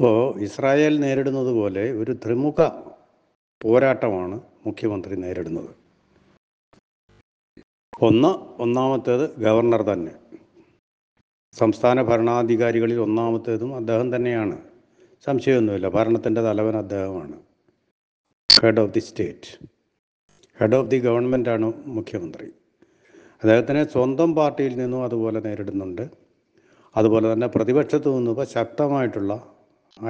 ഇപ്പോൾ ഇസ്രായേൽ നേരിടുന്നത് പോലെ ഒരു ത്രിമുഖ പോരാട്ടമാണ് മുഖ്യമന്ത്രി നേരിടുന്നത് ഒന്ന് ഒന്നാമത്തേത് ഗവർണർ തന്നെ സംസ്ഥാന ഭരണാധികാരികളിൽ ഒന്നാമത്തേതും അദ്ദേഹം തന്നെയാണ് സംശയമൊന്നുമില്ല ഭരണത്തിൻ്റെ തലവൻ അദ്ദേഹമാണ് head of the state head of the ഗവൺമെൻറ്റാണ് മുഖ്യമന്ത്രി അദ്ദേഹത്തിനെ സ്വന്തം പാർട്ടിയിൽ നിന്നും അതുപോലെ നേരിടുന്നുണ്ട് അതുപോലെ തന്നെ പ്രതിപക്ഷത്ത് നിന്നും ശക്തമായിട്ടുള്ള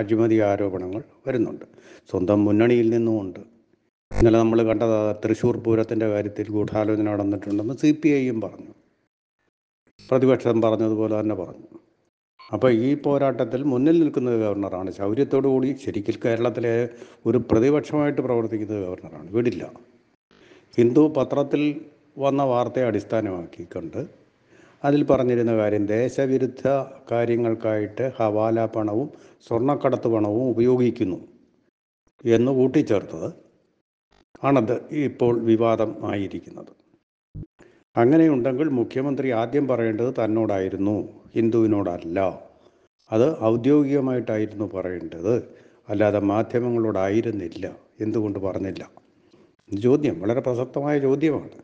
അഴിമതി ആരോപണങ്ങൾ വരുന്നുണ്ട് സ്വന്തം മുന്നണിയിൽ നിന്നുമുണ്ട് ഇന്നലെ നമ്മൾ കണ്ടത് തൃശൂർ പൂരത്തിൻ്റെ കാര്യത്തിൽ ഗൂഢാലോചന നടന്നിട്ടുണ്ടെന്ന് സി പി ഐയും പറഞ്ഞു പ്രതിപക്ഷം പറഞ്ഞതുപോലെ തന്നെ പറഞ്ഞു അപ്പോൾ ഈ പോരാട്ടത്തിൽ മുന്നിൽ നിൽക്കുന്നത് ഗവർണറാണ് ശൗര്യത്തോടു കൂടി ശരിക്കും കേരളത്തിലെ ഒരു പ്രതിപക്ഷമായിട്ട് പ്രവർത്തിക്കുന്നത് ഗവർണറാണ് വിടില്ല ഹിന്ദു പത്രത്തിൽ വന്ന വാർത്തയെ അടിസ്ഥാനമാക്കിക്കൊണ്ട് അതിൽ പറഞ്ഞിരുന്ന കാര്യം ദേശവിരുദ്ധ കാര്യങ്ങൾക്കായിട്ട് ഹവാല പണവും സ്വർണ്ണക്കടത്ത് പണവും ഉപയോഗിക്കുന്നു എന്ന് കൂട്ടിച്ചേർത്തത് ആണത് ഇപ്പോൾ വിവാദം ആയിരിക്കുന്നത് അങ്ങനെയുണ്ടെങ്കിൽ മുഖ്യമന്ത്രി ആദ്യം പറയേണ്ടത് തന്നോടായിരുന്നു ഹിന്ദുവിനോടല്ല അത് ഔദ്യോഗികമായിട്ടായിരുന്നു പറയേണ്ടത് അല്ലാതെ മാധ്യമങ്ങളോടായിരുന്നില്ല എന്തുകൊണ്ട് പറഞ്ഞില്ല ചോദ്യം വളരെ പ്രസക്തമായ ചോദ്യമാണ്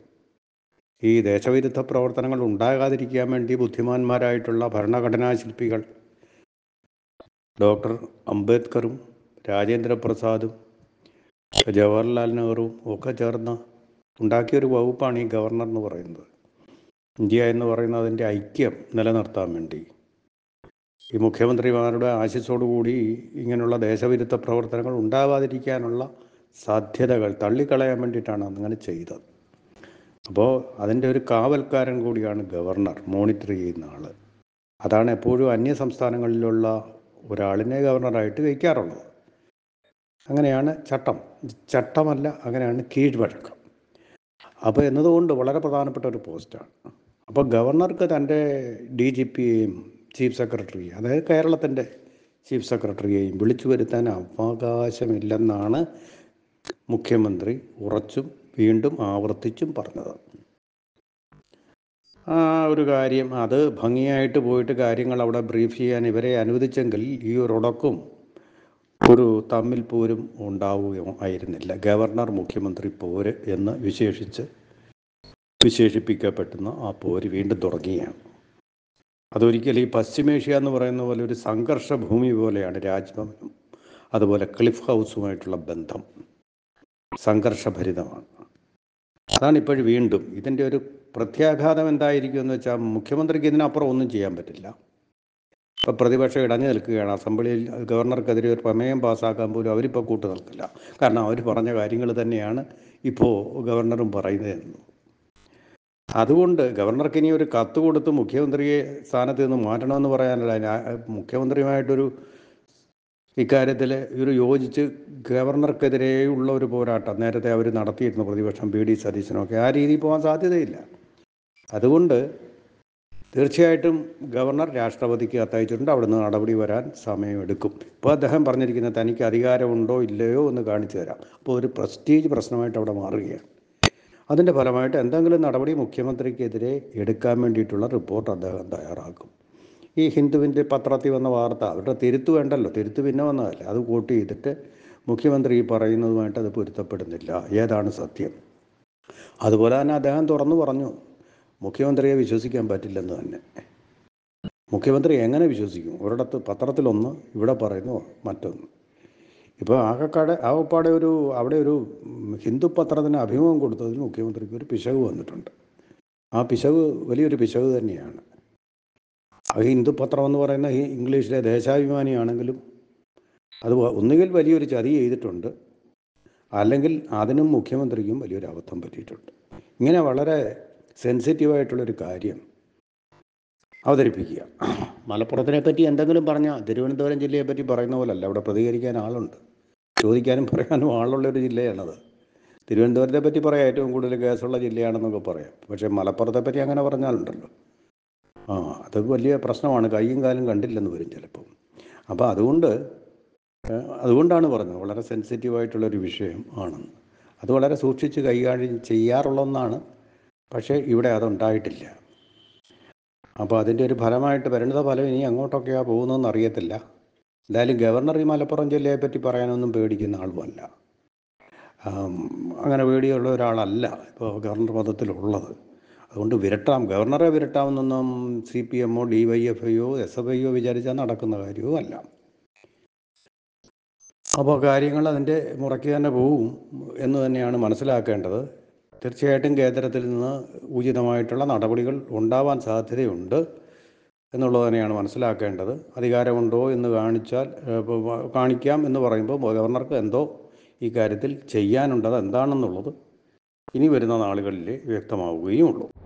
ഈ ദേശവിരുദ്ധ പ്രവർത്തനങ്ങൾ ഉണ്ടാകാതിരിക്കാൻ വേണ്ടി ബുദ്ധിമാന്മാരായിട്ടുള്ള ഭരണഘടനാ ശില്പികൾ ഡോക്ടർ അംബേദ്കറും രാജേന്ദ്രപ്രസാദും ജവഹർലാൽ നെഹ്റുവും ഒക്കെ ചേർന്ന് ഉണ്ടാക്കിയൊരു വകുപ്പാണ് ഈ ഗവർണർ എന്ന് പറയുന്നത് ഇന്ത്യ എന്ന് പറയുന്ന അതിൻ്റെ ഐക്യം നിലനിർത്താൻ വേണ്ടി ഈ മുഖ്യമന്ത്രിമാരുടെ ആശിസോടുകൂടി ഇങ്ങനെയുള്ള ദേശവിരുദ്ധ പ്രവർത്തനങ്ങൾ ഉണ്ടാവാതിരിക്കാനുള്ള സാധ്യതകൾ തള്ളിക്കളയാൻ വേണ്ടിയിട്ടാണ് അങ്ങനെ ചെയ്തത് അപ്പോൾ അതിൻ്റെ ഒരു കാവൽക്കാരൻ കൂടിയാണ് ഗവർണർ മോണിറ്റർ ചെയ്യുന്ന ആൾ അതാണ് എപ്പോഴും അന്യ സംസ്ഥാനങ്ങളിലുള്ള ഒരാളിനെ ഗവർണറായിട്ട് വയ്ക്കാറുള്ളത് അങ്ങനെയാണ് ചട്ടം ചട്ടമല്ല അങ്ങനെയാണ് കീഴ്വഴക്കം അപ്പോൾ എന്നതുകൊണ്ട് വളരെ പ്രധാനപ്പെട്ട ഒരു പോസ്റ്റാണ് അപ്പോൾ ഗവർണർക്ക് തൻ്റെ ഡി ജി പിയെയും ചീഫ് സെക്രട്ടറിയെയും അതായത് കേരളത്തിൻ്റെ ചീഫ് സെക്രട്ടറിയെയും വിളിച്ചു വരുത്താൻ അവകാശമില്ലെന്നാണ് മുഖ്യമന്ത്രി ഉറച്ചും വീണ്ടും ആവർത്തിച്ചും പറഞ്ഞത് ഒരു കാര്യം അത് ഭംഗിയായിട്ട് പോയിട്ട് കാര്യങ്ങൾ അവിടെ ബ്രീഫ് ചെയ്യാൻ ഇവരെ അനുവദിച്ചെങ്കിൽ ഈ ഒരൊടക്കും ഒരു തമ്മിൽ പോരും ഉണ്ടാവുകയോ ആയിരുന്നില്ല ഗവർണർ മുഖ്യമന്ത്രി പോര് എന്ന് വിശേഷിച്ച് വിശേഷിപ്പിക്കപ്പെടുന്ന ആ പോര് വീണ്ടും തുടങ്ങുകയാണ് അതൊരിക്കലും ഈ പശ്ചിമേഷ്യ എന്ന് പറയുന്ന പോലെ ഒരു സംഘർഷ ഭൂമി പോലെയാണ് രാജ്ഭവനും അതുപോലെ ക്ലിഫ് ഹൗസുമായിട്ടുള്ള ബന്ധം സംഘർഷഭരിതമാണ് അതാണ് ഇപ്പോഴും വീണ്ടും ഇതിൻ്റെ ഒരു പ്രത്യാഘാതം എന്തായിരിക്കും എന്ന് വെച്ചാൽ മുഖ്യമന്ത്രിക്ക് ഇതിനപ്പുറം ഒന്നും ചെയ്യാൻ പറ്റില്ല ഇപ്പോൾ പ്രതിപക്ഷം ഇടഞ്ഞു നിൽക്കുകയാണ് അസംബ്ലിയിൽ ഗവർണർക്കെതിരെ ഒരു പ്രമേയം പാസ്സാക്കാൻ പോലും അവരിപ്പോൾ കൂട്ടു നിൽക്കില്ല കാരണം അവർ പറഞ്ഞ കാര്യങ്ങൾ തന്നെയാണ് ഇപ്പോൾ ഗവർണറും പറയുന്നതെന്ന് അതുകൊണ്ട് ഗവർണർക്ക് ഇനി ഒരു കത്ത് കൊടുത്ത് മുഖ്യമന്ത്രിയെ സ്ഥാനത്ത് നിന്ന് മാറ്റണമെന്ന് പറയാനല്ല മുഖ്യമന്ത്രിയുമായിട്ടൊരു ഇക്കാര്യത്തിൽ ഒരു യോജിച്ച് ഗവർണർക്കെതിരെയുള്ള ഒരു പോരാട്ടം നേരത്തെ അവർ നടത്തിയിരുന്നു പ്രതിപക്ഷം പി ഡി സതീശനൊക്കെ ആ രീതിയിൽ പോകാൻ സാധ്യതയില്ല അതുകൊണ്ട് തീർച്ചയായിട്ടും ഗവർണർ രാഷ്ട്രപതിക്ക് കത്തയച്ചിട്ടുണ്ട് അവിടുന്ന് നടപടി വരാൻ സമയമെടുക്കും ഇപ്പോൾ അദ്ദേഹം പറഞ്ഞിരിക്കുന്നത് തനിക്ക് അധികാരമുണ്ടോ ഇല്ലയോ എന്ന് കാണിച്ചു തരാം അപ്പോൾ ഒരു പ്രസ്റ്റീജ് പ്രശ്നമായിട്ട് അവിടെ മാറുകയാണ് അതിൻ്റെ ഫലമായിട്ട് എന്തെങ്കിലും നടപടി മുഖ്യമന്ത്രിക്കെതിരെ എടുക്കാൻ വേണ്ടിയിട്ടുള്ള റിപ്പോർട്ട് അദ്ദേഹം തയ്യാറാക്കും ഈ ഹിന്ദുവിൻ്റെ പത്രത്തിൽ വന്ന വാർത്ത അവരുടെ തിരുത്തു വേണ്ടല്ലോ തിരുത്തു പിന്നെ വന്നതല്ലേ അത് കൂട്ടി ചെയ്തിട്ട് മുഖ്യമന്ത്രി ഈ പറയുന്നതുമായിട്ട് അത് പൊരുത്തപ്പെടുന്നില്ല ഏതാണ് സത്യം അതുപോലെ തന്നെ അദ്ദേഹം തുറന്നു പറഞ്ഞു മുഖ്യമന്ത്രിയെ വിശ്വസിക്കാൻ പറ്റില്ലെന്ന് തന്നെ മുഖ്യമന്ത്രി എങ്ങനെ വിശ്വസിക്കും ഒരിടത്ത് പത്രത്തിലൊന്ന് ഇവിടെ പറയുന്നു മറ്റൊന്ന് ഇപ്പോൾ ആകക്കാട് ആകപ്പാടെ ഒരു അവിടെ ഒരു ഹിന്ദു പത്രത്തിന് അഭിമുഖം കൊടുത്തതിന് മുഖ്യമന്ത്രിക്ക് ഒരു പിശക് വന്നിട്ടുണ്ട് ആ പിശക് വലിയൊരു പിശക് തന്നെയാണ് ഹിന്ദു പത്രം എന്ന് പറയുന്ന ഇംഗ്ലീഷിലെ ദേശാഭിമാനിയാണെങ്കിലും അത് ഒന്നുകിൽ വലിയൊരു ചതി ചെയ്തിട്ടുണ്ട് അല്ലെങ്കിൽ അതിനും മുഖ്യമന്ത്രിക്കും വലിയൊരു അബദ്ധം പറ്റിയിട്ടുണ്ട് ഇങ്ങനെ വളരെ സെൻസിറ്റീവായിട്ടുള്ളൊരു കാര്യം അവതരിപ്പിക്കുക മലപ്പുറത്തിനെ പറ്റി എന്തെങ്കിലും പറഞ്ഞാൽ തിരുവനന്തപുരം ജില്ലയെ പറ്റി പറയുന്ന പോലല്ല അവിടെ പ്രതികരിക്കാൻ ആളുണ്ട് ചോദിക്കാനും പറയാനും ആളുള്ളൊരു ജില്ലയാണത് തിരുവനന്തപുരത്തെ പറ്റി പറയാം ഏറ്റവും കൂടുതൽ കേസുള്ള ജില്ലയാണെന്നൊക്കെ പറയാം പക്ഷേ മലപ്പുറത്തെ പറ്റി അങ്ങനെ പറഞ്ഞാലുണ്ടല്ലോ ആ അത് വലിയ പ്രശ്നമാണ് കൈയും കാലും കണ്ടില്ലെന്ന് വരും ചിലപ്പം അപ്പോൾ അതുകൊണ്ട് അതുകൊണ്ടാണ് പറഞ്ഞത് വളരെ സെൻസിറ്റീവായിട്ടുള്ളൊരു വിഷയം ആണെന്ന് അത് വളരെ സൂക്ഷിച്ച് കൈകാര്യം ചെയ്യാറുള്ള ഒന്നാണ് പക്ഷേ ഇവിടെ അതുണ്ടായിട്ടില്ല അപ്പോൾ അതിൻ്റെ ഒരു ഫലമായിട്ട് പരിണിത ഫലം ഇനി അങ്ങോട്ടൊക്കെയാണ് പോകുന്നതെന്ന് അറിയത്തില്ല എന്തായാലും ഗവർണർ ഈ മലപ്പുറം ജില്ലയെ പറ്റി പറയാനൊന്നും പേടിക്കുന്ന ആളുമല്ല അങ്ങനെ പേടിയുള്ള ഒരാളല്ല ഇപ്പോൾ ഗവർണർ പദത്തിലുള്ളത് അതുകൊണ്ട് വിരട്ടാം ഗവർണറെ വിരട്ടാമെന്നൊന്നും സി പി എമ്മോ ഡി വൈ എഫ് ഐയോ എസ് എഫ് ഐയോ വിചാരിച്ചാൽ നടക്കുന്ന കാര്യവും അല്ല അപ്പോൾ കാര്യങ്ങൾ അതിൻ്റെ മുറയ്ക്ക് തന്നെ പോവും എന്ന് തന്നെയാണ് മനസ്സിലാക്കേണ്ടത് തീർച്ചയായിട്ടും കേന്ദ്രത്തിൽ നിന്ന് ഉചിതമായിട്ടുള്ള നടപടികൾ ഉണ്ടാവാൻ സാധ്യതയുണ്ട് എന്നുള്ളത് തന്നെയാണ് മനസ്സിലാക്കേണ്ടത് അധികാരമുണ്ടോ എന്ന് കാണിച്ചാൽ കാണിക്കാം എന്ന് പറയുമ്പോൾ ഗവർണർക്ക് എന്തോ ഈ കാര്യത്തിൽ ചെയ്യാനുണ്ടത് എന്താണെന്നുള്ളത് ഇനി വരുന്ന നാളുകളിൽ വ്യക്തമാവുകയും ഉള്ളൂ